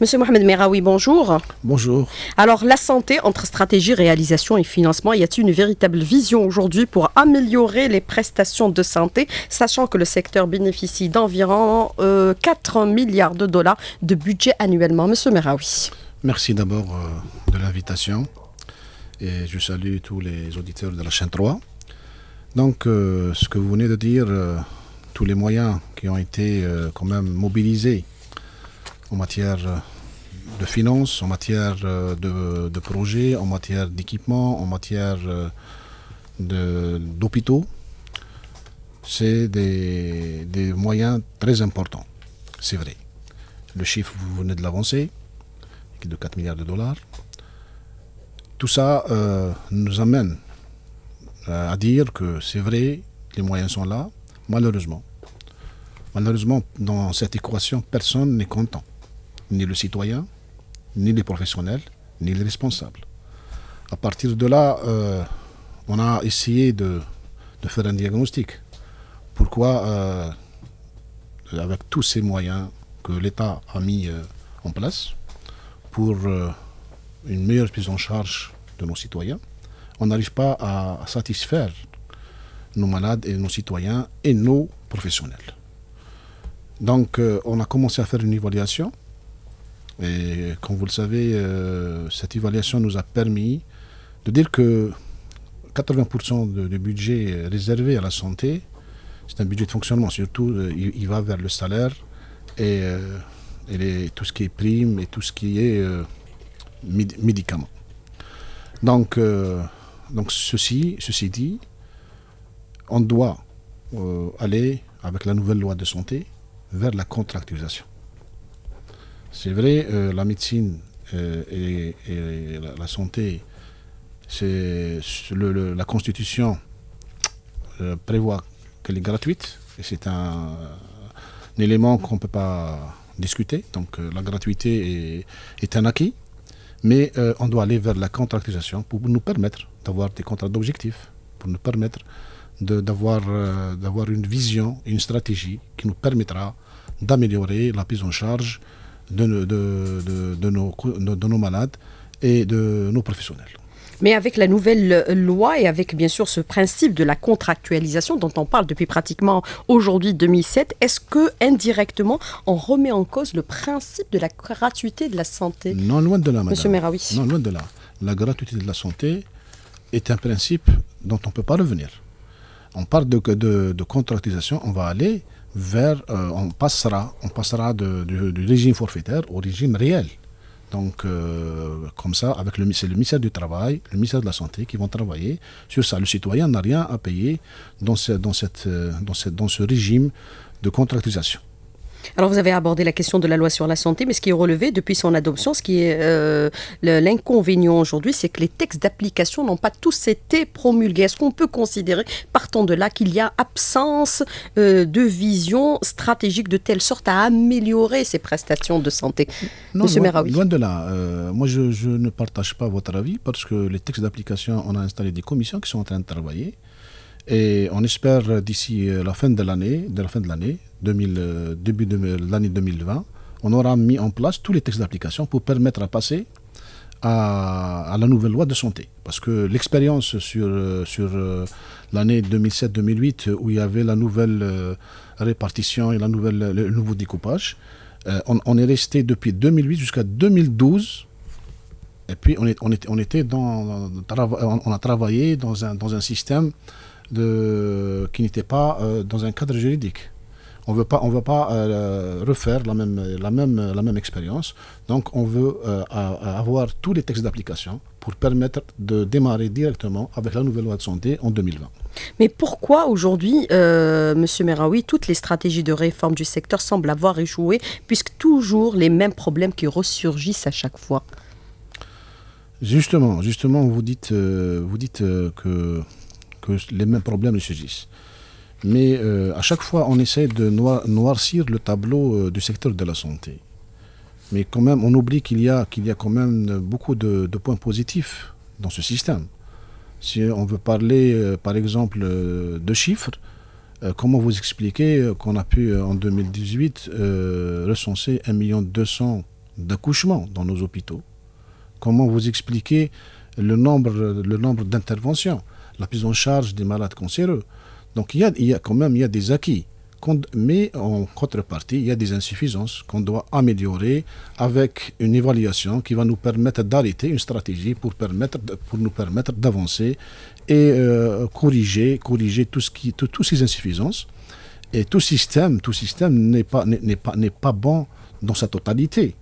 Monsieur Mohamed Meraoui, bonjour. Bonjour. Alors, la santé entre stratégie, réalisation et financement, y a-t-il une véritable vision aujourd'hui pour améliorer les prestations de santé, sachant que le secteur bénéficie d'environ 4 euh, milliards de dollars de budget annuellement Monsieur Meraoui. Merci d'abord euh, de l'invitation et je salue tous les auditeurs de la chaîne 3. Donc, euh, ce que vous venez de dire, tous les moyens qui ont été quand même mobilisés en matière euh, de finances, en matière euh, de, projets, en matière d'équipement, en matière euh, d'hôpitaux. C'est des, moyens très importants, c'est vrai. Le chiffre, vous venez de l'avancer, de 4 milliards de dollars. Tout ça nous amène à dire que c'est vrai, les moyens sont là, malheureusement. Malheureusement, dans cette équation, personne n'est content ni le citoyen, ni les professionnels, ni les responsables. À partir de là, euh, on a essayé de, faire un diagnostic. Pourquoi, euh, avec tous ces moyens que l'État a mis euh, en place pour une meilleure prise en charge de nos citoyens, on n'arrive pas à satisfaire nos malades et nos citoyens et nos professionnels. Donc, on a commencé à faire une évaluation et comme vous le savez, euh, cette évaluation nous a permis de dire que 80% du budget réservé à la santé, c'est un budget de fonctionnement. Surtout, euh, il, va vers le salaire et, euh, tout ce qui est prime et tout ce qui est médicaments. Donc, donc ceci, ceci dit, on doit aller, avec la nouvelle loi de santé, vers la contractualisation. C'est vrai, euh, la médecine euh, et, la, santé, c'est la Constitution euh, prévoit qu'elle est gratuite et c'est un, élément qu'on ne peut pas discuter. Donc la gratuité est, un acquis, mais on doit aller vers la contractisation pour nous permettre d'avoir des contrats d'objectifs, pour nous permettre d'avoir une vision, une stratégie qui nous permettra d'améliorer la prise en charge de, de, nos, malades et de nos professionnels. Mais avec la nouvelle euh, loi et avec bien sûr ce principe de la contractualisation dont on parle depuis pratiquement aujourd'hui 2007, est-ce que indirectement on remet en cause le principe de la gratuité de la santé Non, loin de là, Monsieur Merawi. Non, loin de là. La gratuité de la santé est un principe dont on ne peut pas revenir. On parle de contractualisation, on va aller vers, euh, on passera, on passera du, régime forfaitaire au régime réel. Donc, euh, comme ça, avec le, c'est le ministère du Travail, le ministère de la Santé qui vont travailler sur ça. Le citoyen n'a rien à payer dans dans cette, euh, dans, dans ce régime de contractualisation. Alors vous avez abordé la question de la loi sur la santé, mais ce qui est relevé depuis son adoption, ce qui est euh, l'inconvénient aujourd'hui, c'est que les textes d'application n'ont pas tous été promulgués. Est-ce qu'on peut considérer, partant de là, qu'il y a absence euh, de vision stratégique de telle sorte à améliorer ces prestations de santé Monsieur loin, loin de là. Euh, moi, je, ne partage pas votre avis parce que les textes d'application, on a installé des commissions qui sont en train de travailler. Et on espère d'ici euh, la fin de l'année, de la fin de l'année, euh, début de l'année 2020, on aura mis en place tous les textes d'application pour permettre à passer à, la nouvelle loi de santé. Parce que l'expérience sur, euh, sur l'année 2007-2008, où il y avait la nouvelle répartition et la nouvelle, le nouveau découpage, on, est resté depuis 2008 jusqu'à 2012 et puis, on, est, on, était, on, était dans, on, a travaillé dans dans un système de, qui n'était pas euh, dans un cadre juridique. On veut pas, on veut pas euh, refaire la même, la même, la même expérience. Donc, on veut euh, avoir tous les textes d'application pour permettre de démarrer directement avec la nouvelle loi de santé en 2020. Mais pourquoi aujourd'hui, M. Monsieur Meraoui, toutes les stratégies de réforme du secteur semblent avoir échoué, puisque toujours les mêmes problèmes qui ressurgissent à chaque fois Justement, justement, vous dites, vous dites que que les mêmes problèmes ne surgissent. Mais euh, à chaque fois, on essaie de noircir le tableau euh, du secteur de la santé. Mais quand même, on oublie qu'il y, qu'il y a quand même beaucoup de, points positifs dans ce système. Si on veut parler, euh, par exemple, de chiffres, comment vous expliquez qu'on a pu, en 2018, recenser 1,2 million d'accouchements dans nos hôpitaux Comment vous expliquer le le nombre d'interventions la prise en charge des malades cancéreux. Donc il y a, quand même il y des acquis, mais en contrepartie, il y a des insuffisances qu'on doit améliorer avec une évaluation qui va nous permettre d'arrêter une stratégie pour, permettre, pour nous permettre d'avancer et euh, corriger, corriger tout ce qui, toutes ces insuffisances. Et tout système, tout système n'est pas, n'est pas bon dans sa totalité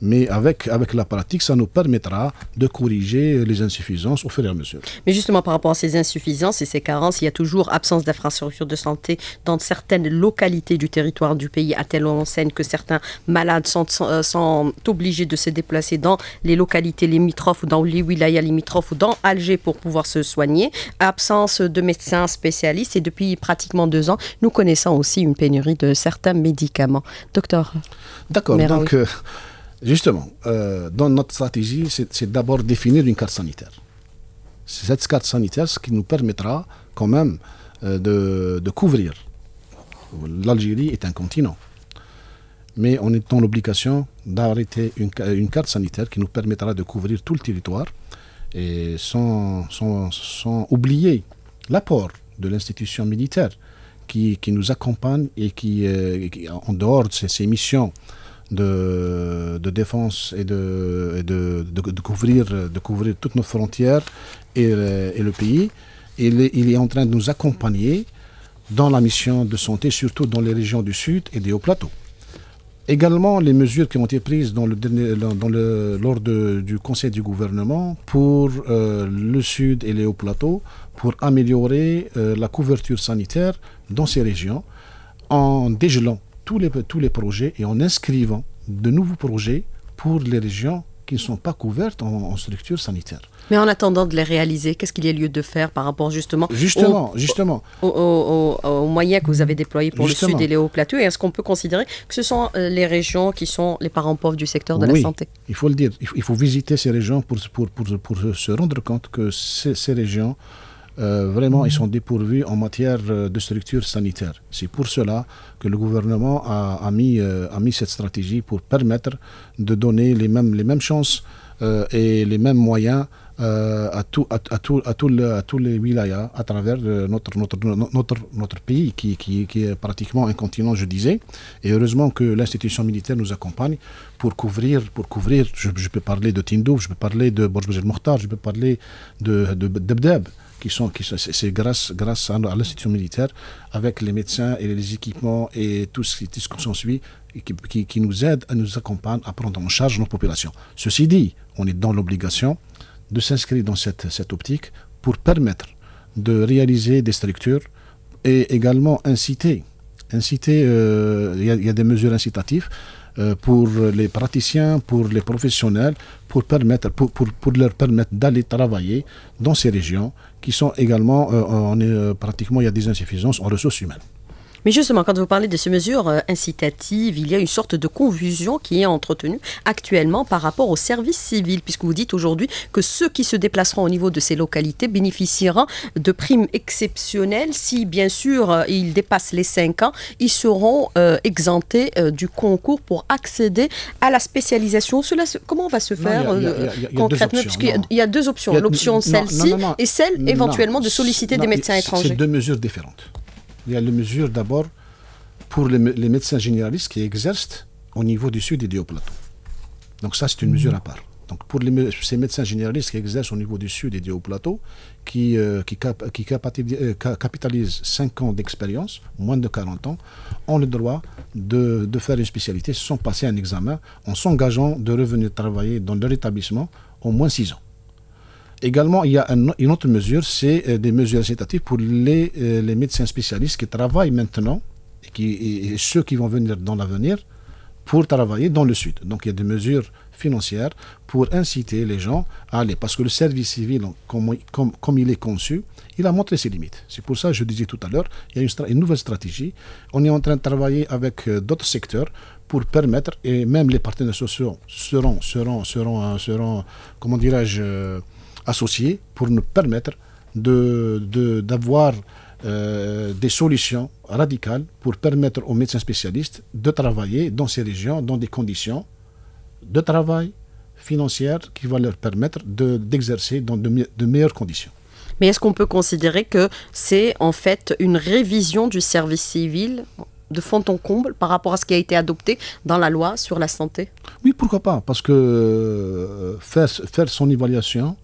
mais avec, avec la pratique, ça nous permettra de corriger les insuffisances au fur et à mesure. Mais justement, par rapport à ces insuffisances et ces carences, il y a toujours absence d'infrastructures de santé dans certaines localités du territoire du pays, à telle enseigne que certains malades sont, euh, sont, obligés de se déplacer dans les localités limitrophes ou dans les wilayas limitrophes ou dans Alger pour pouvoir se soigner. Absence de médecins spécialistes et depuis pratiquement deux ans, nous connaissons aussi une pénurie de certains médicaments. Docteur D'accord, donc... Justement, euh, dans notre stratégie, c'est d'abord définir une carte sanitaire. C'est cette carte sanitaire ce qui nous permettra quand même euh, de, couvrir. L'Algérie est un continent. Mais on est dans l'obligation d'arrêter une, carte sanitaire qui nous permettra de couvrir tout le territoire et sans, oublier l'apport de l'institution militaire qui, nous accompagne euh, et qui, en dehors de ses missions, de, défense et, de, de, couvrir, de couvrir toutes nos frontières et, le pays. Il est, il est en train de nous accompagner dans la mission de santé, surtout dans les régions du sud et des hauts plateaux. Également, les mesures qui ont été prises dans le dans le, lors du Conseil du gouvernement pour euh, le Sud et les hauts plateaux pour améliorer euh, la couverture sanitaire dans ces régions en dégelant tous les, tous les projets et en inscrivant de nouveaux projets pour les régions qui ne sont pas couvertes en, structure sanitaire. Mais en attendant de les réaliser, qu'est-ce qu'il y a lieu de faire par rapport justement justement aux, justement moyens que vous avez déployés pour le sud et les hauts plateaux est-ce qu'on peut considérer que ce sont euh, les régions qui sont les parents pauvres du secteur de la santé Il faut le dire. Il faut, visiter ces régions pour, pour, pour, se rendre compte que ces régions euh, vraiment, ils sont dépourvus en matière euh, de structure sanitaire. C'est pour cela que le gouvernement a, mis, euh, a mis cette stratégie pour permettre de donner les mêmes, les mêmes chances et les mêmes moyens à, à, tous les wilayas à travers notre, notre, pays qui, est pratiquement un continent, je disais. Et heureusement que l'institution militaire nous accompagne pour couvrir, pour couvrir je, peux parler de Tindouf, je peux parler de Bou Mokhtar, je peux parler de, de, sont, qui c'est grâce, grâce à, l'institution militaire, avec les médecins et les équipements et tout ce, tout ce qu'on s'ensuit, qui, qui, qui, nous aide, nous accompagne à prendre en charge nos populations. Ceci dit, on est dans l'obligation de s'inscrire dans cette, optique pour permettre de réaliser des structures et également inciter. Inciter, euh, il y, a des mesures incitatives euh, pour les praticiens, pour les professionnels, pour, permettre, pour, leur permettre d'aller travailler dans ces régions qui sont également, on euh, euh, pratiquement, il y a des insuffisances en ressources humaines. Mais justement, quand vous parlez de ces mesures euh, incitatives, il y a une sorte de confusion qui est entretenue actuellement par rapport au service civil, puisque vous dites aujourd'hui que ceux qui se déplaceront au niveau de ces localités bénéficieront de primes exceptionnelles si, bien sûr, euh, ils dépassent les 5 ans. Ils seront euh, exemptés du concours pour accéder à la spécialisation. comment on va se faire concrètement Il y a deux options, l'option celle-ci et celle éventuellement de solliciter des médecins étrangers. C'est deux mesures différentes. Il y a les mesures d'abord pour les, médecins généralistes qui exercent au niveau du sud et du haut plateau. Donc ça, c'est une mesure mhm. à part. Donc pour ces médecins généralistes qui exercent au niveau du sud et du haut plateau, qui, euh, euh, capitalisent 5 ans d'expérience, moins de 40 ans, ont le droit de, faire une spécialité sans passer un examen, en s'engageant de revenir travailler dans leur établissement au moins 6 ans également, il y a une autre mesure, c'est euh, des mesures incitatives pour euh, les, médecins spécialistes qui travaillent maintenant et, qui, ceux qui vont venir dans l'avenir pour travailler dans le sud. Donc il y a des mesures financières pour inciter les gens à aller. Parce que le service civil, comme, il est conçu, il a montré ses limites. C'est pour ça que je disais tout à l'heure, il y a une, nouvelle stratégie. On est en train de travailler avec euh, d'autres secteurs pour permettre, et même les partenaires sociaux seront, seront, seront, hein, seront, comment dirais-je, associés pour nous permettre d'avoir de, euh, des solutions radicales pour permettre aux médecins spécialistes de travailler dans ces régions dans des conditions de travail financières qui vont leur permettre d'exercer dans de, meilleures conditions. Mais est-ce qu'on peut considérer que c'est en fait une révision du service civil de fond en comble par rapport à ce qui a été adopté dans la loi sur la santé Oui, pourquoi pas Parce que euh, faire, faire son évaluation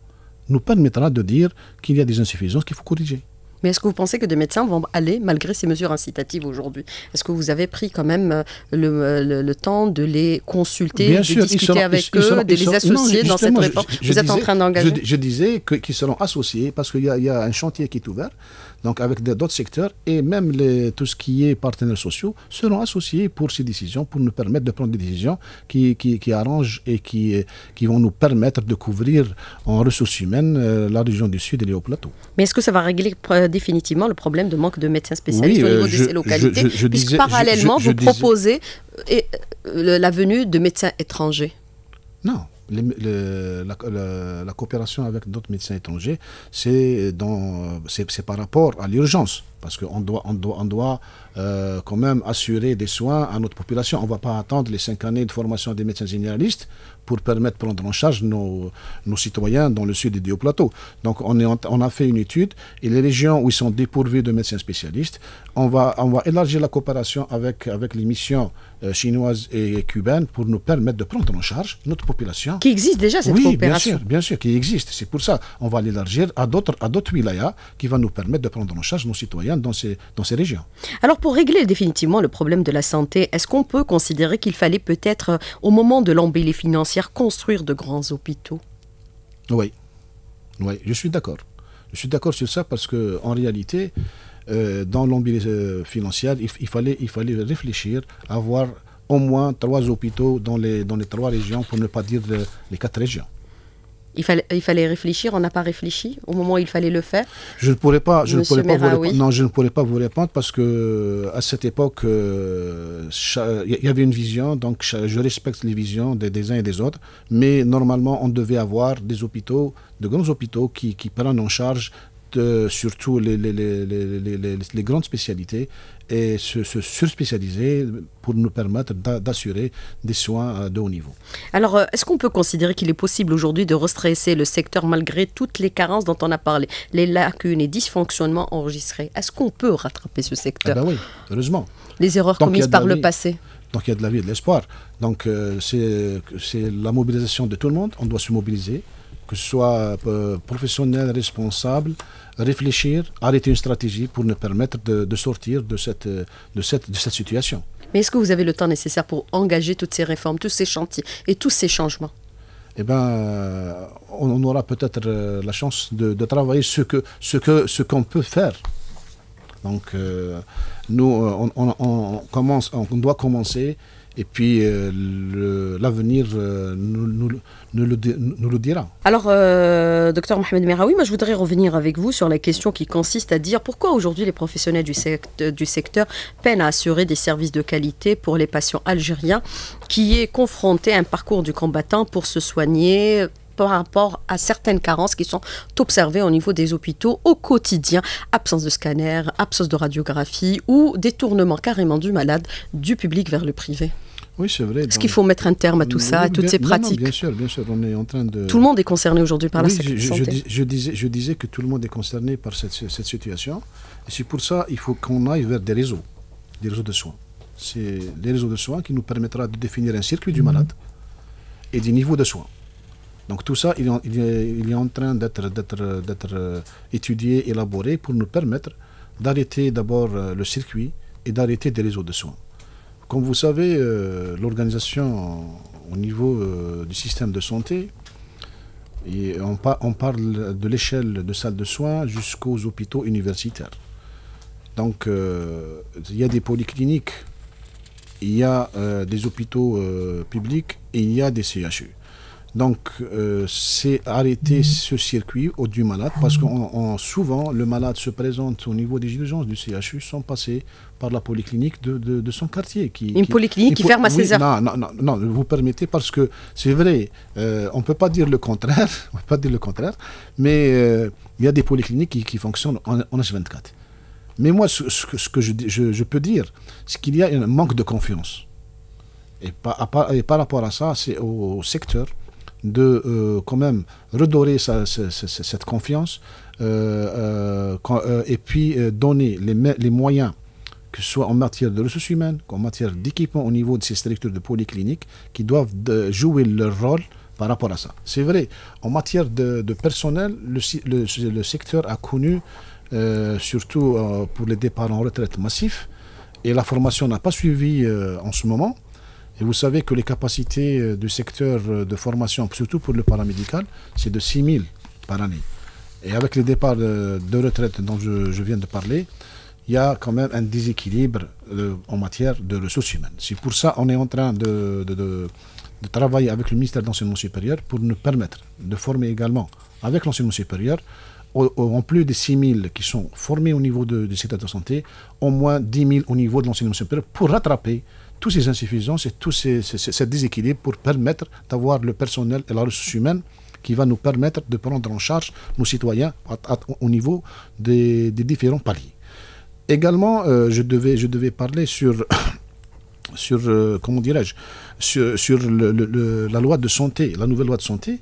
nous permettra de dire qu'il y a des insuffisances qu'il faut corriger. Mais est-ce que vous pensez que des médecins vont aller malgré ces mesures incitatives aujourd'hui Est-ce que vous avez pris quand même euh, euh, le, temps de les consulter, de discuter avec eux, de les associer dans cette réforme Vous êtes en train d'engager je, disais qu'ils seront associés parce qu'il y, y, a un chantier qui est ouvert donc avec d'autres secteurs, et même les, tout ce qui est partenaires sociaux seront associés pour ces décisions, pour nous permettre de prendre des décisions qui, qui, qui arrangent et qui, qui vont nous permettre de couvrir en ressources humaines euh, la région du Sud et les hauts plateaux. Mais est-ce que ça va régler euh, définitivement le problème de manque de médecins spécialistes au euh, niveau de ces localités parallèlement, vous proposez la venue de médecins étrangers Non la, la, coopération avec d'autres médecins étrangers, c'est euh, par rapport à l'urgence. Parce qu'on doit, on on doit euh, quand même assurer des soins à notre population. On ne va pas attendre les cinq années de formation des médecins généralistes pour permettre de prendre en charge nos, nos citoyens dans le sud et hauts plateau. Donc on, a fait une étude et les régions où ils sont dépourvus de médecins spécialistes, on va, on élargir la coopération avec, avec les missions euh, chinoises et cubaines pour nous permettre de prendre en charge notre population. Qui existe déjà cette coopération Oui, bien sûr, bien sûr, qui existe. C'est pour ça qu'on va l'élargir à d'autres, à d'autres wilayas qui vont nous permettre de prendre en charge nos citoyens dans ces, régions. Alors pour régler définitivement le problème de la santé, est-ce qu'on peut considérer qu'il fallait peut-être, euh, au moment de l'embellie financière, construire de grands hôpitaux Oui, je suis d'accord. Je suis d'accord sur ça parce qu'en réalité, euh, dans l'embellie euh, financière, il, fallait, il fallait réfléchir, avoir au moins trois hôpitaux dans les, dans les trois régions, pour ne pas dire les quatre régions. Il fallait, il fallait réfléchir, on n'a pas réfléchi au moment où il fallait le faire. Je ne pourrais pas, je pourrais pas vous non, je ne pourrais pas vous répondre parce que euh, à cette époque, euh, il y avait une vision, donc je respecte les visions des, des, uns et des autres, mais normalement, on devait avoir des hôpitaux, de grands hôpitaux qui, qui prennent en charge de, euh, surtout les les, les, les, les, grandes spécialités et se, se surspécialiser pour nous permettre d'assurer des soins euh, de haut niveau. Alors, euh, est-ce qu'on peut considérer qu'il est possible aujourd'hui de restresser le secteur malgré toutes les carences dont on a parlé, les lacunes et dysfonctionnements enregistrés Est-ce qu'on peut rattraper ce eh secteur ah Oui, heureusement. Les erreurs commises par le passé donc il y a de la vie et de l'espoir. Donc euh, c'est c'est la mobilisation de tout le monde. On doit se mobiliser que ce soit euh, professionnel, responsable, réfléchir, arrêter une stratégie pour nous permettre de, sortir de cette, de, cette, de cette situation. Mais est-ce que vous avez le temps nécessaire pour engager toutes ces réformes, tous ces chantiers et tous ces changements eh bien, euh, on aura peut-être euh, la chance de, travailler ce que ce que ce qu'on peut faire. Donc, euh, nous, euh, on, commence, on doit commencer et puis euh, l'avenir nous, le, dira. Alors, docteur Mohamed Meraoui, moi, je voudrais revenir avec vous sur la question qui consiste à dire pourquoi aujourd'hui les professionnels du secteur, peinent à assurer des services de qualité pour les patients algériens qui est confronté à un parcours du combattant pour se soigner par rapport à certaines carences qui sont observées au niveau des hôpitaux au quotidien, absence de scanner, absence de radiographie ou détournement carrément du malade du public vers le privé. Oui, c'est vrai. Est-ce qu'il faut mettre un terme à tout ça, à toutes ces pratiques Bien sûr, bien sûr, train de... Tout le monde est concerné aujourd'hui par la situation Je, disais, je disais que tout le monde est concerné par cette, situation. Et c'est pour ça qu'il faut qu'on aille vers des réseaux, des réseaux de soins. C'est les réseaux de soins qui nous permettra de définir un circuit du mhm. malade et des niveaux de soins. Donc tout ça, il est, en train d'être euh, étudié, élaboré pour nous permettre d'arrêter d'abord euh, le circuit et d'arrêter des réseaux de soins. Comme vous savez, euh, l'organisation au niveau du système de santé, on, parle de l'échelle de salles de soins jusqu'aux hôpitaux universitaires. Donc il y a des polycliniques, il y a des hôpitaux publics et il y a des CHU. Donc, euh, c'est arrêter mm-hmm. ce circuit au du malade parce mm-hmm. que souvent, le malade se présente au niveau des urgences du CHU sans passer par la polyclinique de, son quartier. Qui, une polyclinique qui, ferme à 16 heures. Non, vous permettez parce que c'est vrai, euh, on ne peut pas dire le contraire, on peut pas dire le contraire, mais euh, il y a des polycliniques qui, fonctionnent en, H24. Mais moi, ce, ce que je, je, peux dire, c'est qu'il y a un manque de confiance. Et et par rapport à ça, c'est au secteur de euh, quand même redorer cette confiance euh, euh, et puis donner les, moyens que ce soit en matière de ressources humaines, qu'en matière d'équipement au niveau de ces structures de polycliniques, qui doivent jouer leur rôle par rapport à ça. C'est vrai, en matière de, personnel, le, secteur a connu, surtout pour les départs en retraite massifs, et la formation n'a pas suivi en ce moment. Et vous savez que les capacités euh, du secteur euh, de formation, surtout pour le paramédical, c'est de 6 000 par année. Et avec les départs euh, de, retraite dont je, viens de parler, il y a quand même un déséquilibre en matière de ressources humaines. C'est pour ça qu'on est en train de, travailler avec le ministère de l'enseignement supérieur pour nous permettre de former également avec l'enseignement supérieur, en plus des 6 000 qui sont formés au niveau du secteur de santé, au moins 10 000 au niveau de l'enseignement supérieur pour rattraper tous ces insuffisances et tous ces, déséquilibres pour permettre d'avoir le personnel et la ressource humaine qui va nous permettre de prendre en charge nos citoyens au niveau des, différents paliers. Également, euh, je, devais, parler sur, sur euh, comment dirais-je, sur, la loi de santé, la nouvelle loi de santé.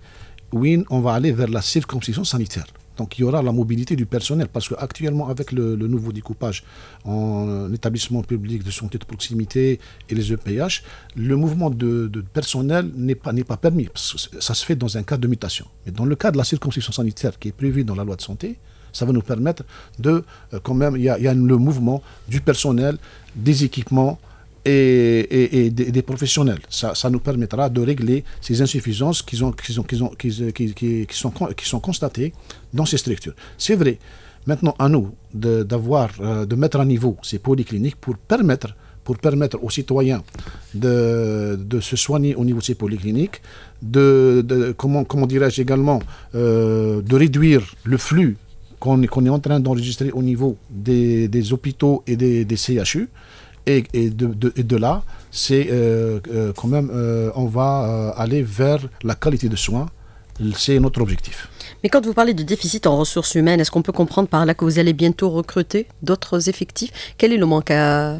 Oui, on va aller vers la circonscription sanitaire. Donc il y aura la mobilité du personnel parce qu'actuellement avec le, nouveau découpage en établissement public de santé de proximité et les EPH, le mouvement de, personnel n'est pas, pas permis. Ça se fait dans un cas de mutation. Mais dans le cas de la circonscription sanitaire qui est prévue dans la loi de santé, ça va nous permettre de, euh, quand même, il y a le mouvement du personnel, des équipements, et, des, professionnels. Ça, nous permettra de régler ces insuffisances qui, sont, constatées dans ces structures. C'est vrai. Maintenant, à nous de, d'avoir, euh, de mettre à niveau ces polycliniques pour permettre pour permettre aux citoyens de, de, se soigner au niveau de ces polycliniques, de, de comment, comment dirais-je également, euh, de réduire le flux qu'on, qu'on est en train d'enregistrer au niveau des, des hôpitaux et des, des CHU et, de, là, c'est euh, euh, quand même, euh, on va aller vers la qualité de soins. C'est notre objectif. Mais quand vous parlez de déficit en ressources humaines, est-ce qu'on peut comprendre par là que vous allez bientôt recruter d'autres effectifs Quel est le manque à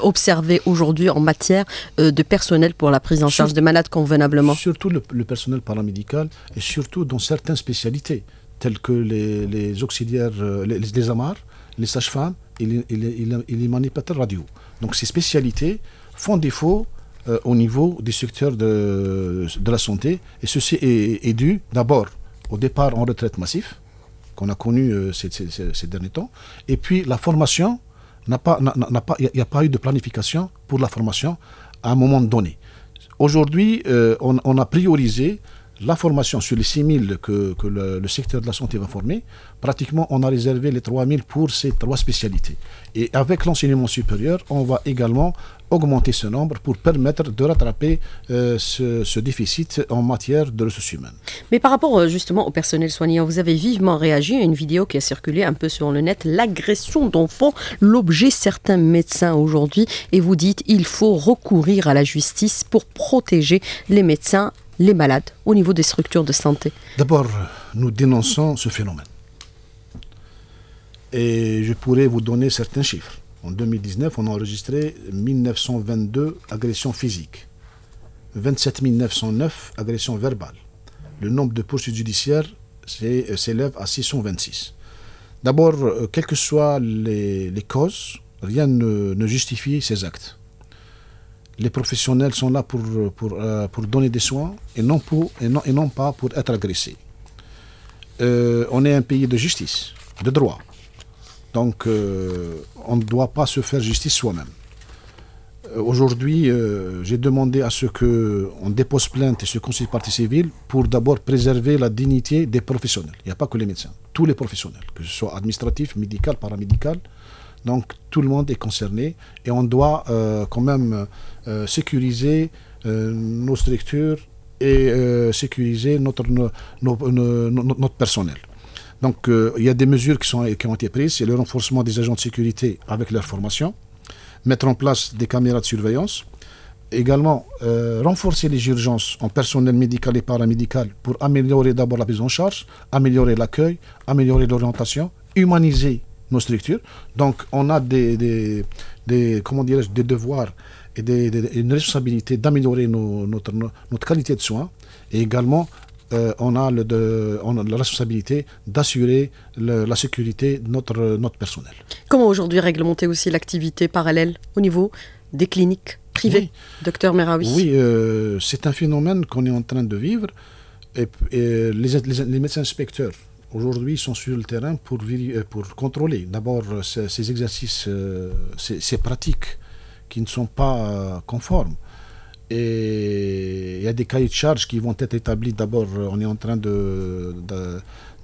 observer aujourd'hui en matière de personnel pour la prise en charge de malades convenablement Surtout le, personnel paramédical et surtout dans certaines spécialités, telles que les, auxiliaires, les, les les sages-femmes il, il, il, radio. Donc ces spécialités font défaut euh, au niveau des secteurs de, la santé. Et ceci est, dû d'abord au départ en retraite massif qu'on a connu euh, ces, derniers temps. Et puis la formation, n'a pas, il n'y a, pas eu de planification pour la formation à un moment donné. Aujourd'hui, euh, on, a priorisé la formation sur les 6 000 que, le, secteur de la santé va former, pratiquement on a réservé les 3 000 pour ces trois spécialités. Et avec l'enseignement supérieur, on va également augmenter ce nombre pour permettre de rattraper euh, ce, déficit en matière de ressources humaines. Mais par rapport euh, justement au personnel soignant, vous avez vivement réagi à une vidéo qui a circulé un peu sur le net, l'agression d'enfants, l'objet certains médecins aujourd'hui, et vous dites il faut recourir à la justice pour protéger les médecins les malades au niveau des structures de santé D'abord, nous dénonçons ce phénomène. Et je pourrais vous donner certains chiffres. En 2019, on a enregistré 1922 agressions physiques, 27 909 agressions verbales. Le nombre de poursuites judiciaires euh, s'élève à 626. D'abord, euh, quelles que soient les, causes, rien ne justifie ces actes les professionnels sont là pour, euh, pour, donner des soins et non, pour, et non, et non pas pour être agressés. Euh, on est un pays de justice, de droit. Donc, euh, on ne doit pas se faire justice soi-même. Aujourd'hui, j'ai demandé à ce qu'on dépose plainte et se de partie civile pour d'abord préserver la dignité des professionnels. Il n'y a pas que les médecins, tous les professionnels, que ce soit administratif, médical, paramédical, donc tout le monde est concerné et on doit euh, quand même euh, sécuriser euh, nos structures et sécuriser notre, notre personnel. Donc il y a des mesures qui, sont, qui ont été prises, c'est le renforcement des agents de sécurité avec leur formation, mettre en place des caméras de surveillance, également renforcer les urgences en personnel médical et paramédical pour améliorer d'abord la prise en charge, améliorer l'accueil, améliorer l'orientation, humaniser structures. Donc, on a des, des, des comment des devoirs et des, une responsabilité d'améliorer notre, notre qualité de soins. Et également, euh, on, a le de, on, a la responsabilité d'assurer la sécurité de notre, notre personnel. Comment aujourd'hui réglementer aussi l'activité parallèle au niveau des cliniques privées, docteur Meraoui Oui, euh, c'est un phénomène qu'on est en train de vivre. Et, les, les, les médecins inspecteurs aujourd'hui sont sur le terrain pour, euh, pour contrôler d'abord euh, ces, exercices, euh, ces, pratiques qui ne sont pas conformes. Et il y a des cahiers de charges qui vont être établis. D'abord, on est en train de,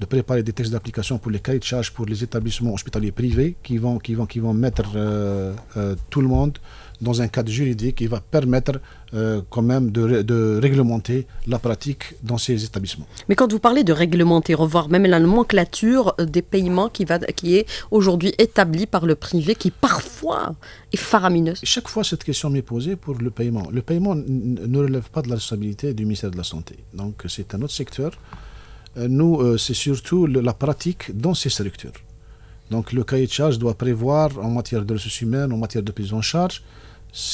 préparer des textes d'application pour les cahiers de charges pour les établissements hospitaliers privés qui vont, qui vont, qui vont mettre tout le monde dans un cadre juridique qui va permettre euh, quand même de, réglementer la pratique dans ces établissements. Mais quand vous parlez de réglementer, revoir même la nomenclature euh, des paiements qui, va, qui est aujourd'hui établie par le privé, qui parfois est faramineuse. Chaque fois, cette question m'est posée pour le paiement. Le paiement ne relève pas de la responsabilité du ministère de la Santé. Donc c'est un autre secteur. Euh, nous, c'est surtout la pratique dans ces structures. Donc le cahier de charge doit prévoir en matière de ressources humaines, en matière de prise en charge,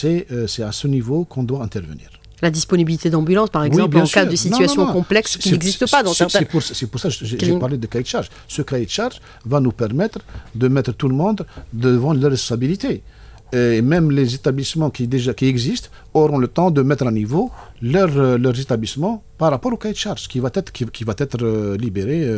euh, c'est à ce niveau qu'on doit intervenir. La disponibilité d'ambulances, par exemple, en cas de situation complexe qui n'existe pas dans certains... C'est pour, ça que j'ai parlé de cahier de charge. Ce cahier de charge va nous permettre de mettre tout le monde devant leur responsabilité. Et même les établissements qui, déjà, qui existent auront le temps de mettre à niveau leur, euh, leurs établissements par rapport au cahier de charge qui va être, qui va être euh, libéré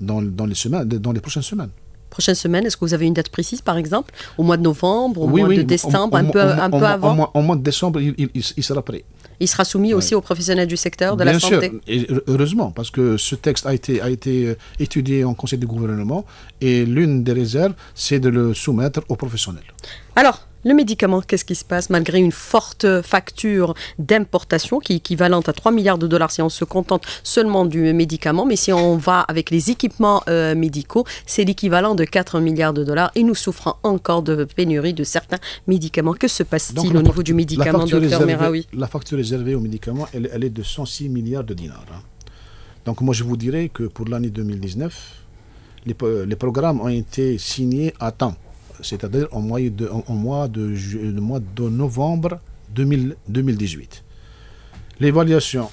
dans, dans, les semaines, dans les prochaines semaines. Prochaine semaine, Est-ce que vous avez une date précise, par exemple Au mois de novembre, au mois de décembre, un, peu, avant Au mois de décembre, il, sera prêt. Il sera soumis aussi aux professionnels du secteur de la santé. Sûr. heureusement, parce que ce texte a été, a été euh, étudié en conseil du gouvernement et l'une des réserves, c'est de le soumettre aux professionnels. Alors, le médicament, qu'est-ce qui se passe malgré une forte facture d'importation qui est équivalente à 3 milliards de dollars si on se contente seulement du médicament, mais si on va avec les équipements euh, médicaux, c'est l'équivalent de 4 milliards de dollars et nous souffrons encore de pénurie de certains médicaments. Que se passe-t-il au niveau du médicament, docteur Merawi La facture réservée aux médicaments, elle, est de 106 milliards de dinars. Hein. Donc moi je vous dirais que pour l'année 2019, les programmes ont été signés à temps c'est-à-dire au mois de, mois de, mois de novembre 2018. L'évaluation,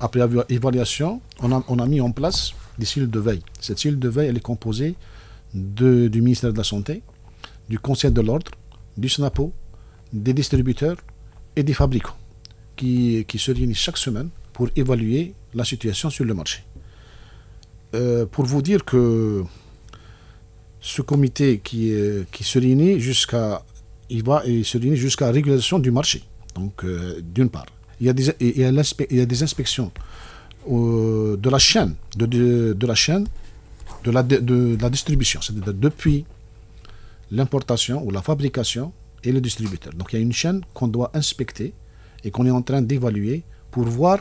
après l'évaluation, on a, mis en place des cils de veille. Cette cile de veille, elle est composée du ministère de la Santé, du Conseil de l'Ordre, du SNAPO, des distributeurs et des fabricants qui, se réunissent chaque semaine pour évaluer la situation sur le marché. Euh, pour vous dire que ce comité qui, se réunit jusqu'à il va se jusqu'à régulation du marché. Donc, euh, d'une part, il y a des, inspections de la chaîne, de, la chaîne, de la, distribution, c'est-à-dire depuis l'importation ou la fabrication et le distributeur. Donc, il y a une chaîne qu'on doit inspecter et qu'on est en train d'évaluer pour voir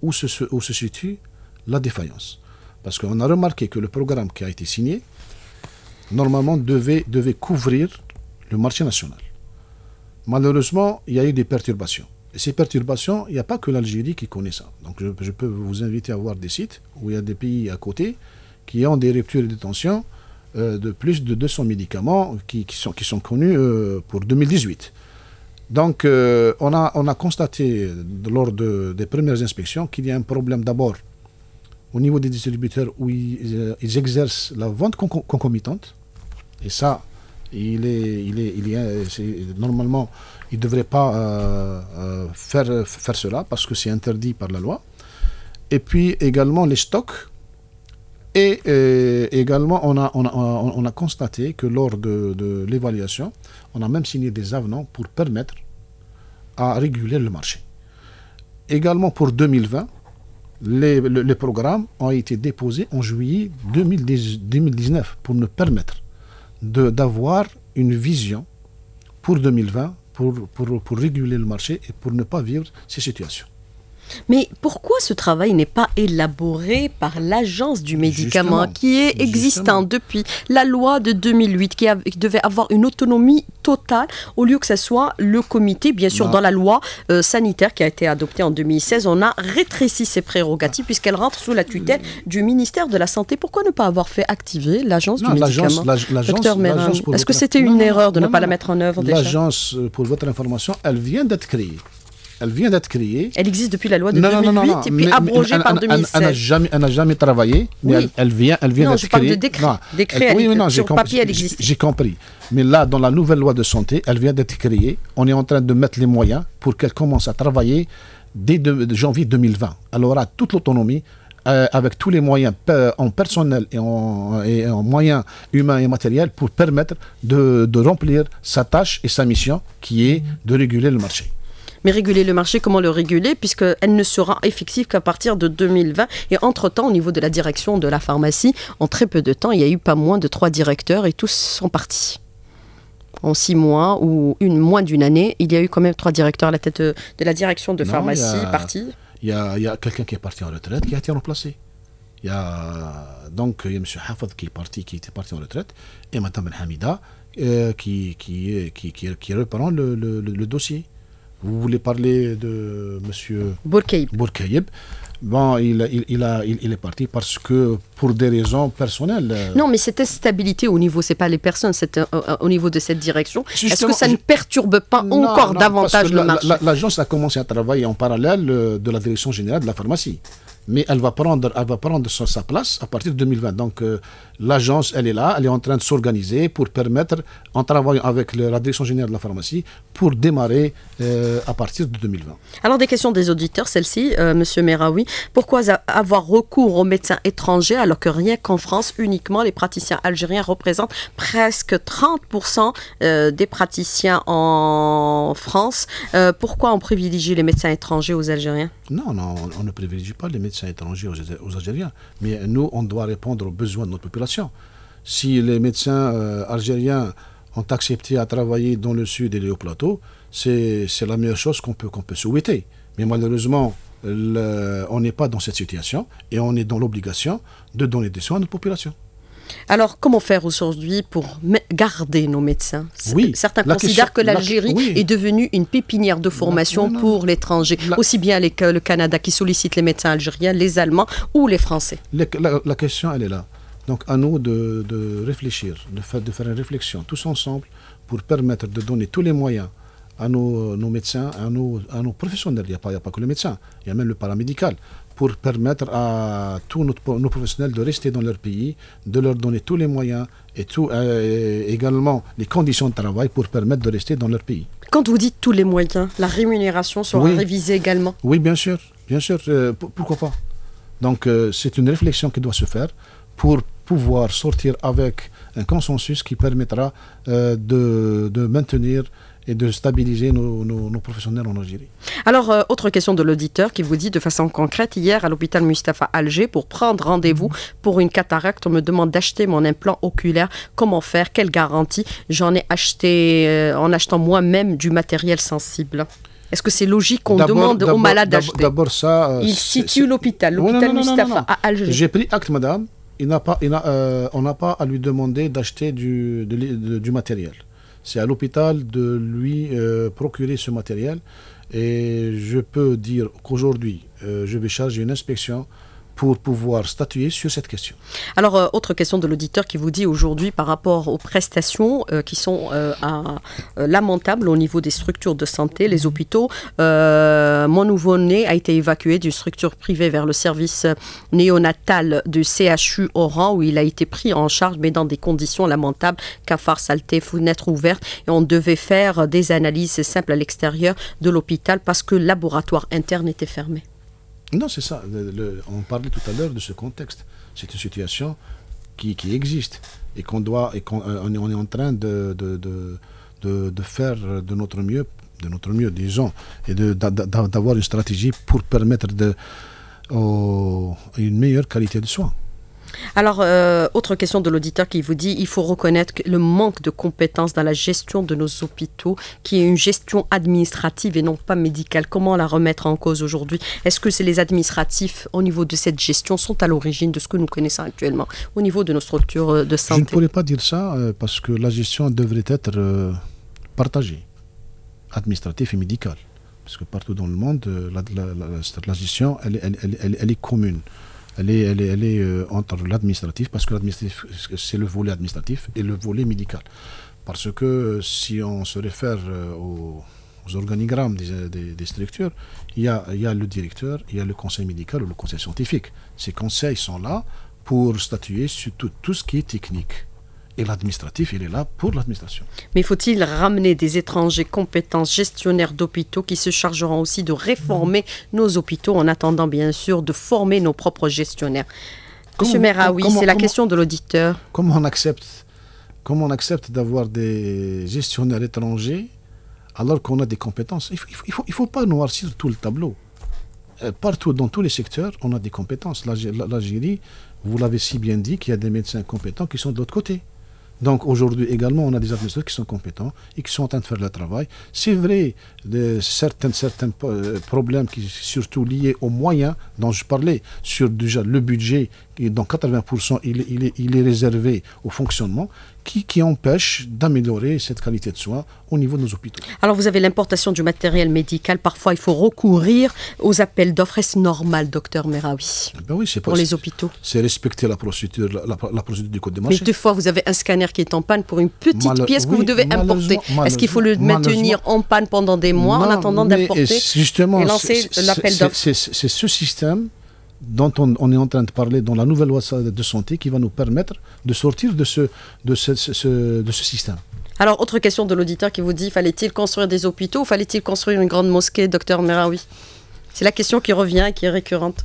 où se situe la défaillance. Parce qu'on a remarqué que le programme qui a été signé, normalement, devait, devait couvrir le marché national. Malheureusement, il y a eu des perturbations. Et ces perturbations, il n'y a pas que l'Algérie qui connaît ça. Donc je, peux vous inviter à voir des sites où il y a des pays à côté qui ont des ruptures de tension euh, de plus de 200 médicaments qui, sont, qui sont connus euh, pour 2018. Donc euh, on, a, on a constaté lors des premières inspections qu'il y a un problème d'abord au niveau des distributeurs où ils, euh, exercent la vente concomitante. Et ça, il est, il est, normalement, il ne devrait pas euh, euh, faire, faire cela parce que c'est interdit par la loi. Et puis également les stocks. Et également, on a, on, a, constaté que lors de l'évaluation, on a même signé des avenants pour permettre à réguler le marché. Également pour 2020, les, programmes ont été déposés en juillet 2019 pour nous permettre d'avoir une vision pour 2020, pour, pour réguler le marché et pour ne pas vivre ces situations. Mais pourquoi ce travail n'est pas élaboré par l'Agence du médicament qui est existant depuis la loi de 2008 qui, devait avoir une autonomie totale au lieu que ce soit le comité Bien sûr, bah. dans la loi euh, sanitaire qui a été adoptée en 2016, on a rétréci ses prérogatives bah. puisqu'elle rentre sous la tutelle du ministère de la Santé. Pourquoi ne pas avoir fait activer l'Agence du médicament Docteur est-ce que c'était une erreur de ne pas la mettre en œuvre L'Agence, euh, pour votre information, elle vient d'être créée elle vient d'être créée. Elle existe depuis la loi de 2008 et puis abrogée par elle, Elle n'a jamais, travaillé, mais elle, vient, elle d'être créée. Non, je parle de décret. décret sur papier, J'ai compris. Mais là, dans la nouvelle loi de santé, elle vient d'être créée. On est en train de mettre les moyens pour qu'elle commence à travailler dès janvier 2020. Elle aura toute l'autonomie. Euh, avec tous les moyens en personnel et en, moyens humains et matériels pour permettre de remplir sa tâche et sa mission qui est de réguler le marché. Mais réguler le marché, comment le réguler Puisqu'elle ne sera effective qu'à partir de 2020. Et entre-temps, au niveau de la direction de la pharmacie, en très peu de temps, il y a eu pas moins de trois directeurs et tous sont partis en six mois ou une moins d'une année, il y a eu quand même trois directeurs à la tête euh, de la direction de pharmacie partis. Il y a, quelqu'un qui est parti en retraite qui a été remplacé. Il y a donc il y a M. Hafad qui est parti, qui était parti en retraite, et Mme Hamida euh, qui, qui, qui, qui, reprend le dossier. Vous voulez parler de Monsieur Bourkeib. Bon, il, est parti parce que pour des raisons personnelles. Non, mais cette instabilité au niveau, c'est pas les personnes, c'est euh, euh, au niveau de cette direction. Est-ce que ça ne perturbe pas encore davantage le marché L'agence a commencé à travailler en parallèle euh, de la direction générale de la pharmacie mais elle va prendre, elle va prendre sa place à partir de 2020. Donc euh, l'agence, elle est là, elle est en train de s'organiser pour permettre, en travaillant avec le, la direction générale de la pharmacie, pour démarrer euh, à partir de 2020. Alors des questions des auditeurs, celle-ci, M. Euh, monsieur Meraoui, pourquoi avoir recours aux médecins étrangers alors que rien qu'en France, uniquement les praticiens algériens représentent presque 30% des praticiens en France Pourquoi on privilégie les médecins étrangers aux Algériens non, non, on ne privilégie pas les médecins étrangers aux, Algériens. Mais nous, on doit répondre aux besoins de notre population. Si les médecins euh, algériens ont accepté à travailler dans le sud et les hauts plateaux, c'est la meilleure chose qu'on peut, peut souhaiter. Mais malheureusement, on n'est pas dans cette situation et on est dans l'obligation de donner des soins à notre population. Alors, comment faire aujourd'hui pour garder nos médecins Certains considèrent que l'Algérie est devenue une pépinière de formation pour l'étranger, aussi bien les, le Canada qui sollicite les médecins algériens, les Allemands ou les Français. La, question, elle est là. Donc, à nous de, réfléchir, de faire, une réflexion tous ensemble pour permettre de donner tous les moyens à nos, médecins, à nos, professionnels. Il n'y a, pas que les médecins, il y a même le paramédical pour permettre à tous nos, professionnels de rester dans leur pays, de leur donner tous les moyens et tout, euh, également les conditions de travail pour permettre de rester dans leur pays. Quand vous dites tous les moyens, la rémunération sera révisée également Oui, bien sûr, bien sûr, euh, pourquoi pas. Donc euh, c'est une réflexion qui doit se faire pour pouvoir sortir avec un consensus qui permettra de, de, maintenir et de stabiliser nos, professionnels en Algérie. Alors, euh, autre question de l'auditeur qui vous dit de façon concrète, hier à l'hôpital Mustapha Alger, pour prendre rendez-vous pour une cataracte, on me demande d'acheter mon implant oculaire. Comment faire Quelle garantie J'en ai acheté euh, en achetant moi-même du matériel sensible. Est-ce que c'est logique qu'on demande au malade d'acheter D'abord ça... Euh, il situe l'hôpital, l'hôpital Mustapha à Alger. J'ai pris acte, madame. Il pas, on n'a pas à lui demander d'acheter du, du matériel c'est à l'hôpital de lui euh, procurer ce matériel. Et je peux dire qu'aujourd'hui, euh, je vais charger une inspection pour pouvoir statuer sur cette question. Alors, euh, autre question de l'auditeur qui vous dit aujourd'hui par rapport aux prestations euh, qui sont euh, lamentables au niveau des structures de santé, les mhm. hôpitaux. mon nouveau-né a été évacué d'une structure privée vers le service néonatal du CHU Oran où il a été pris en charge mais dans des conditions lamentables, cafards, saleté, fenêtres ouverte. et on devait faire des analyses simples à l'extérieur de l'hôpital parce que le laboratoire interne était fermé. Non, c'est ça. on parlait tout à l'heure de ce contexte. C'est une situation qui, existe et qu'on doit et qu'on euh, est, en train de de, faire de notre mieux, de notre mieux, disons, et d'avoir une stratégie pour permettre de, une meilleure qualité de soins. Alors, euh, autre question de l'auditeur qui vous dit il faut reconnaître le manque de compétences dans la gestion de nos hôpitaux, qui est une gestion administrative et non pas médicale. Comment la remettre en cause aujourd'hui Est-ce que c'est les administratifs au niveau de cette gestion sont à l'origine de ce que nous connaissons actuellement au niveau de nos structures euh, de santé Je ne pourrais pas dire ça euh, parce que la gestion devrait être partagée, administrative et médicale. Parce que partout dans le monde, la, gestion, elle est commune elle est, elle est, elle est euh, entre l'administratif, parce que l'administratif, c'est le volet administratif, et le volet médical. Parce que euh, si on se réfère euh, aux, organigrammes des, structures, il y, a, le directeur, il y a le conseil médical ou le conseil scientifique. Ces conseils sont là pour statuer sur tout ce qui est technique. Et l'administratif, il est là pour l'administration. Mais faut-il ramener des étrangers compétents, gestionnaires d'hôpitaux, qui se chargeront aussi de réformer nos hôpitaux en attendant, bien sûr, de former nos propres gestionnaires Monsieur Meraoui, ah c'est la question de l'auditeur. Comment on accepte, comment on accepte d'avoir des gestionnaires étrangers alors qu'on a des compétences Il ne faut, faut pas noircir tout le tableau euh, partout dans tous les secteurs, on a des compétences. L'Algérie, vous l'avez si bien dit, qu'il y a des médecins compétents qui sont de l'autre côté. Donc aujourd'hui également, on a des administrateurs qui sont compétents et qui sont en train de faire le travail. C'est vrai, de certains, certains euh, problèmes qui sont surtout liés aux moyens dont je parlais, sur déjà le budget dont 80% il, il, est réservé au fonctionnement, qui, empêche d'améliorer cette qualité de soins au niveau de nos hôpitaux. Alors vous avez l'importation du matériel médical, parfois il faut recourir aux appels d'offres. Est-ce normal, docteur Meraoui ben oui, c'est Pour les hôpitaux C'est respecter la procédure, du code des marchés. Mais deux fois vous avez un scanner qui est en panne pour une petite pièce que vous devez importer. Est-ce qu'il faut le maintenir en panne pendant des mois en attendant d'importer et lancer l'appel d'offres C'est ce système dont on, est en train de parler dans la nouvelle loi de santé qui va nous permettre de sortir de ce, de ce, système. Alors, autre question de l'auditeur qui vous dit fallait-il construire des hôpitaux ou fallait-il construire une grande mosquée, docteur Meraoui C'est la question qui revient et qui est récurrente.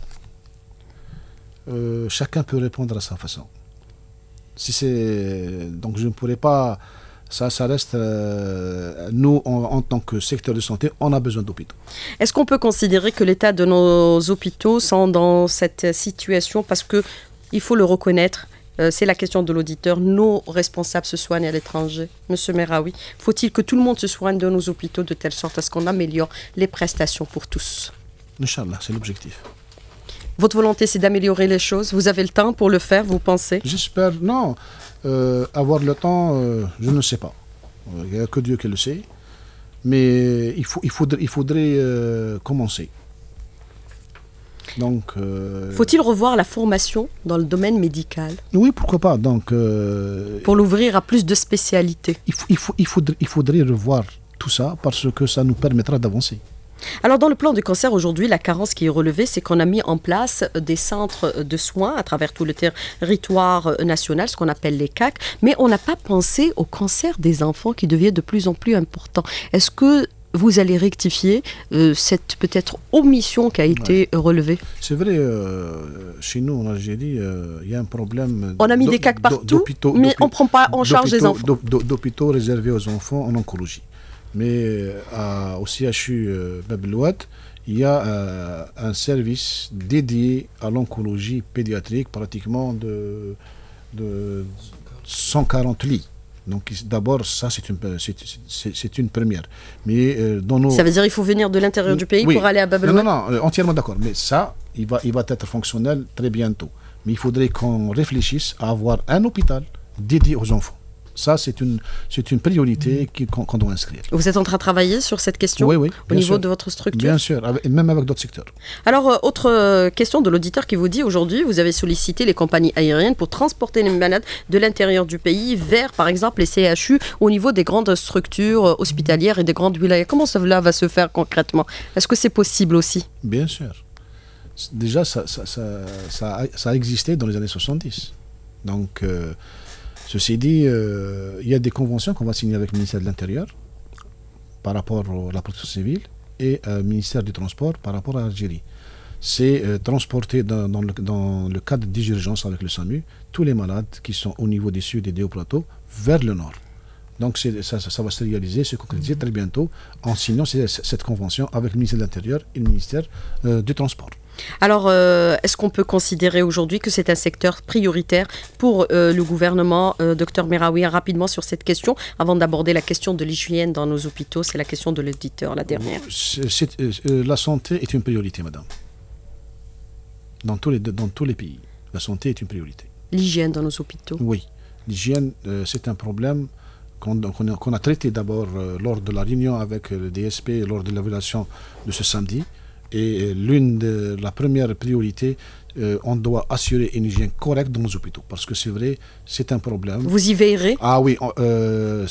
Euh, chacun peut répondre à sa façon. Si c'est donc je ne pourrais pas ça, ça reste. Euh, nous, en tant que secteur de santé, on a besoin d'hôpitaux. Est-ce qu'on peut considérer que l'état de nos hôpitaux sont dans cette situation parce que il faut le reconnaître euh, c'est la question de l'auditeur. Nos responsables se soignent à l'étranger. Monsieur Meraoui, faut-il que tout le monde se soigne dans nos hôpitaux de telle sorte à ce qu'on améliore les prestations pour tous Inch'Allah, c'est l'objectif. Votre volonté, c'est d'améliorer les choses. Vous avez le temps pour le faire, vous pensez J'espère, non. Euh, avoir le temps, euh, je ne sais pas. Il n'y a que Dieu qui le sait. Mais il, faut, il faudrait, euh, commencer. Donc, Faut-il revoir la formation dans le domaine médical Oui, pourquoi pas. Donc, Pour l'ouvrir à plus de spécialités. Il, faut, il faudrait revoir tout ça parce que ça nous permettra d'avancer. Alors dans le plan du cancer aujourd'hui, la carence qui est relevée, c'est qu'on a mis en place des centres de soins à travers tout le territoire national, ce qu'on appelle les CAC, mais on n'a pas pensé au cancer des enfants qui devient de plus en plus important. Est-ce que vous allez rectifier euh, cette peut-être omission qui a été relevée C'est vrai, euh, chez nous en Algérie, euh, il y a un problème. On a mis des CAC partout, mais on prend pas en charge les enfants. D'hôpitaux réservés aux enfants en oncologie. Mais euh, à, au CHU euh, Bab-el-Oued, il y a euh, un service dédié à l'oncologie pédiatrique, pratiquement de, de 140 lits. Donc d'abord, ça c'est une, c'est, une première. Mais dans nos... Ça veut dire qu'il faut venir de l'intérieur du pays pour aller à Bab-el-Oued Non, non, non, entièrement d'accord. Mais ça, il va, il va être fonctionnel très bientôt. Mais il faudrait qu'on réfléchisse à avoir un hôpital dédié aux enfants. Ça, c'est une, c'est une priorité qu'on doit inscrire. Vous êtes en train de travailler sur cette question au niveau de votre structure Bien sûr, et même avec d'autres secteurs. Alors, euh, autre euh, question de l'auditeur qui vous dit aujourd'hui, vous avez sollicité les compagnies aériennes pour transporter les malades de l'intérieur du pays vers, par exemple, les CHU au niveau des grandes structures euh, hospitalières et des grandes wilayas. Comment cela va se faire concrètement Est-ce que c'est possible aussi Bien sûr. Déjà, ça ça, a existé dans les années 70. Donc. Ceci dit, euh, il y a des conventions qu'on va signer avec le ministère de l'Intérieur par rapport à la protection civile et euh, le ministère du Transport par rapport à l'Algérie. C'est euh, transporter dans, le, dans, le, cadre des urgences avec le SAMU tous les malades qui sont au niveau des sud et des hauts plateaux vers le nord. Donc ça, va se réaliser, se concrétiser très bientôt en signant cette convention avec le ministère de l'Intérieur et le ministère euh, des du Transport. Alors, euh, est-ce qu'on peut considérer aujourd'hui que c'est un secteur prioritaire pour euh, le gouvernement Docteur Meraoui, rapidement sur cette question, avant d'aborder la question de l'hygiène dans nos hôpitaux, c'est la question de l'auditeur, la dernière. la santé est une priorité, madame. Dans tous, les, dans tous les pays, la santé est une priorité. L'hygiène dans nos hôpitaux Oui. L'hygiène, c'est un problème qu'on a traité d'abord euh, lors de la réunion avec euh, le DSP, lors de l'évaluation de ce samedi. Et euh, l'une de la première priorité, on doit assurer une hygiène correcte dans nos hôpitaux. Parce que c'est vrai, c'est un problème. Vous y veillerez Ah oui,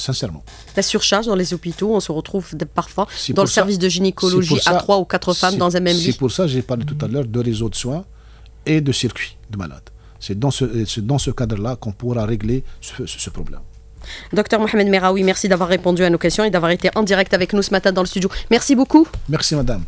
sincèrement. La surcharge dans les hôpitaux, on se retrouve parfois dans le service de gynécologie à trois ou quatre femmes dans un même lit. C'est pour ça que j'ai parlé tout à l'heure de réseau de soins et de circuits de malades. C'est dans ce, ce cadre-là qu'on pourra régler ce problème. Docteur Mohamed Meraoui, merci d'avoir répondu à nos questions et d'avoir été en direct avec nous ce matin dans le studio. Merci beaucoup. Merci, madame.